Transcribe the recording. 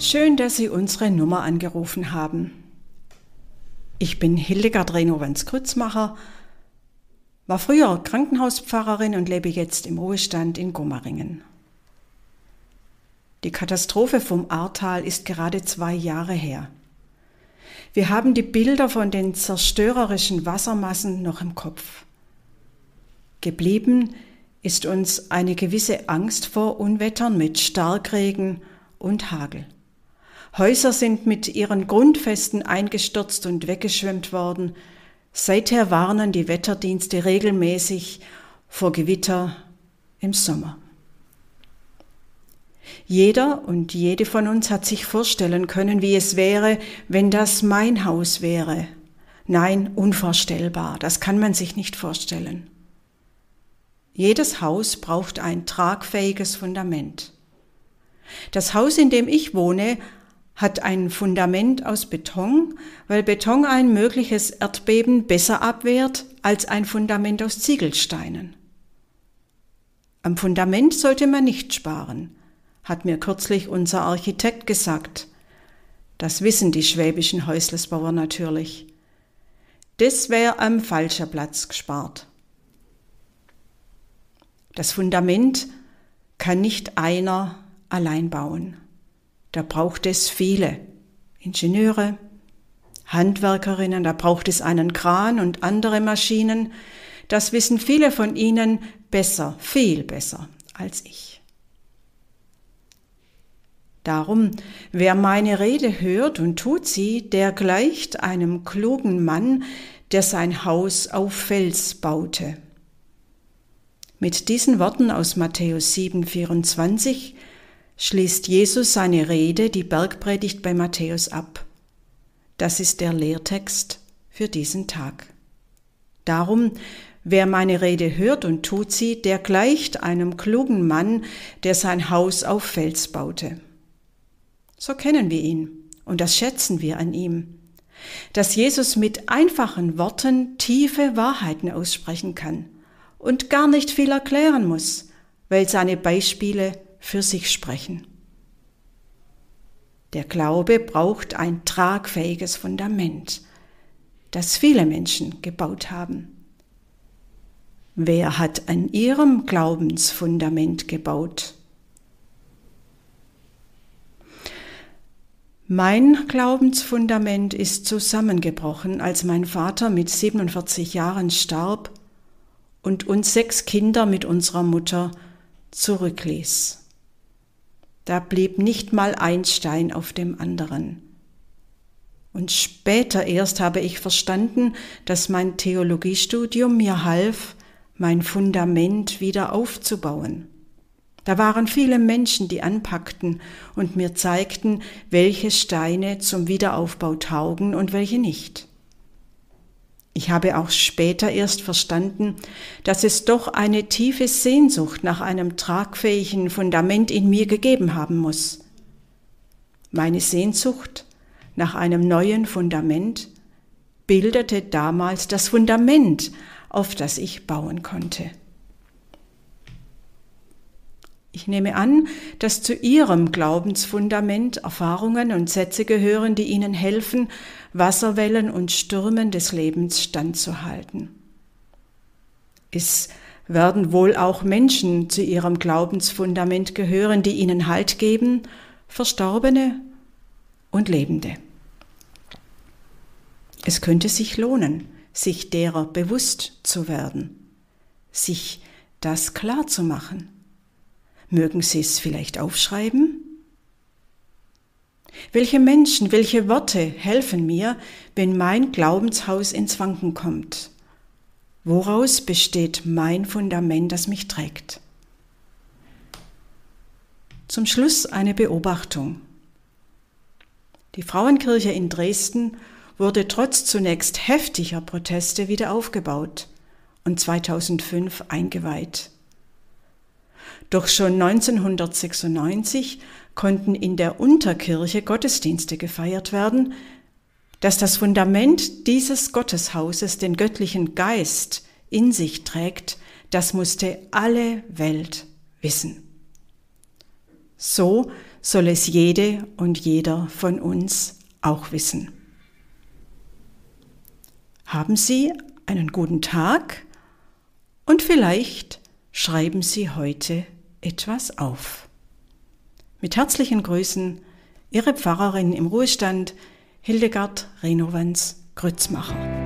Schön, dass Sie unsere Nummer angerufen haben. Ich bin Hildegard Renovanz-Krützmacher, war früher Krankenhauspfarrerin und lebe jetzt im Ruhestand in Gummeringen. Die Katastrophe vom Ahrtal ist gerade zwei Jahre her. Wir haben die Bilder von den zerstörerischen Wassermassen noch im Kopf. Geblieben ist uns eine gewisse Angst vor Unwettern mit Starkregen und Hagel. Häuser sind mit ihren Grundfesten eingestürzt und weggeschwemmt worden. Seither warnen die Wetterdienste regelmäßig vor Gewitter im Sommer. Jeder und jede von uns hat sich vorstellen können, wie es wäre, wenn das mein Haus wäre. Nein, unvorstellbar, das kann man sich nicht vorstellen. Jedes Haus braucht ein tragfähiges Fundament. Das Haus, in dem ich wohne, hat ein Fundament aus Beton, weil Beton ein mögliches Erdbeben besser abwehrt als ein Fundament aus Ziegelsteinen. Am Fundament sollte man nicht sparen, hat mir kürzlich unser Architekt gesagt. Das wissen die schwäbischen Häuslersbauer natürlich. Das wäre am falschen Platz gespart. Das Fundament kann nicht einer allein bauen da braucht es viele. Ingenieure, Handwerkerinnen, da braucht es einen Kran und andere Maschinen. Das wissen viele von Ihnen besser, viel besser als ich. Darum, wer meine Rede hört und tut sie, der gleicht einem klugen Mann, der sein Haus auf Fels baute. Mit diesen Worten aus Matthäus 7, 24 schließt Jesus seine Rede, die Bergpredigt bei Matthäus ab. Das ist der Lehrtext für diesen Tag. Darum, wer meine Rede hört und tut sie, der gleicht einem klugen Mann, der sein Haus auf Fels baute. So kennen wir ihn und das schätzen wir an ihm, dass Jesus mit einfachen Worten tiefe Wahrheiten aussprechen kann und gar nicht viel erklären muss, weil seine Beispiele für sich sprechen. Der Glaube braucht ein tragfähiges Fundament, das viele Menschen gebaut haben. Wer hat an ihrem Glaubensfundament gebaut? Mein Glaubensfundament ist zusammengebrochen, als mein Vater mit 47 Jahren starb und uns sechs Kinder mit unserer Mutter zurückließ. Da blieb nicht mal ein Stein auf dem anderen. Und später erst habe ich verstanden, dass mein Theologiestudium mir half, mein Fundament wieder aufzubauen. Da waren viele Menschen, die anpackten und mir zeigten, welche Steine zum Wiederaufbau taugen und welche nicht. Ich habe auch später erst verstanden, dass es doch eine tiefe Sehnsucht nach einem tragfähigen Fundament in mir gegeben haben muss. Meine Sehnsucht nach einem neuen Fundament bildete damals das Fundament, auf das ich bauen konnte. Ich nehme an, dass zu Ihrem Glaubensfundament Erfahrungen und Sätze gehören, die Ihnen helfen, Wasserwellen und Stürmen des Lebens standzuhalten. Es werden wohl auch Menschen zu Ihrem Glaubensfundament gehören, die Ihnen Halt geben, Verstorbene und Lebende. Es könnte sich lohnen, sich derer bewusst zu werden, sich das klar zu machen Mögen Sie es vielleicht aufschreiben? Welche Menschen, welche Worte helfen mir, wenn mein Glaubenshaus ins Wanken kommt? Woraus besteht mein Fundament, das mich trägt? Zum Schluss eine Beobachtung. Die Frauenkirche in Dresden wurde trotz zunächst heftiger Proteste wieder aufgebaut und 2005 eingeweiht. Doch schon 1996 konnten in der Unterkirche Gottesdienste gefeiert werden, dass das Fundament dieses Gotteshauses den göttlichen Geist in sich trägt, das musste alle Welt wissen. So soll es jede und jeder von uns auch wissen. Haben Sie einen guten Tag und vielleicht schreiben Sie heute etwas auf. Mit herzlichen Grüßen, Ihre Pfarrerin im Ruhestand, Hildegard Renovanz Grützmacher.